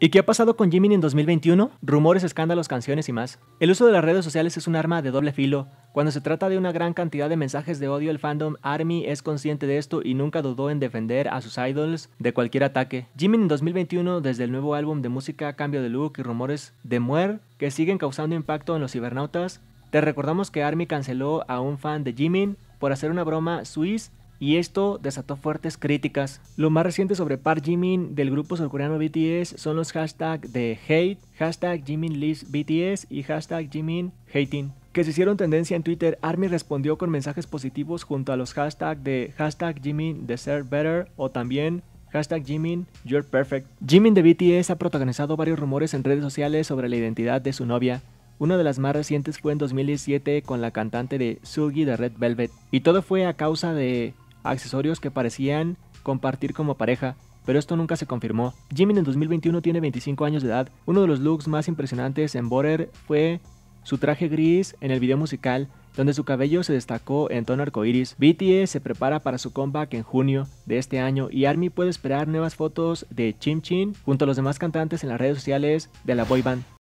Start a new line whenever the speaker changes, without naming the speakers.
¿Y qué ha pasado con Jimin en 2021? Rumores, escándalos, canciones y más. El uso de las redes sociales es un arma de doble filo. Cuando se trata de una gran cantidad de mensajes de odio, el fandom ARMY es consciente de esto y nunca dudó en defender a sus idols de cualquier ataque. Jimin en 2021, desde el nuevo álbum de música, cambio de look y rumores de muer que siguen causando impacto en los cibernautas, te recordamos que ARMY canceló a un fan de Jimin por hacer una broma suiz y esto desató fuertes críticas. Lo más reciente sobre Park Jimin del grupo surcoreano BTS son los hashtags de hate, hashtag BTS y hashtag Que se hicieron tendencia en Twitter, ARMY respondió con mensajes positivos junto a los hashtags de hashtag Jimin better o también Hashtag Jimin, perfect. Jimin de BTS ha protagonizado varios rumores en redes sociales sobre la identidad de su novia. Una de las más recientes fue en 2017 con la cantante de Sugi de Red Velvet. Y todo fue a causa de accesorios que parecían compartir como pareja, pero esto nunca se confirmó. Jimin en 2021 tiene 25 años de edad. Uno de los looks más impresionantes en Border fue su traje gris en el video musical, donde su cabello se destacó en tono arcoíris. BTS se prepara para su comeback en junio de este año y ARMY puede esperar nuevas fotos de Chim junto a los demás cantantes en las redes sociales de la boy band.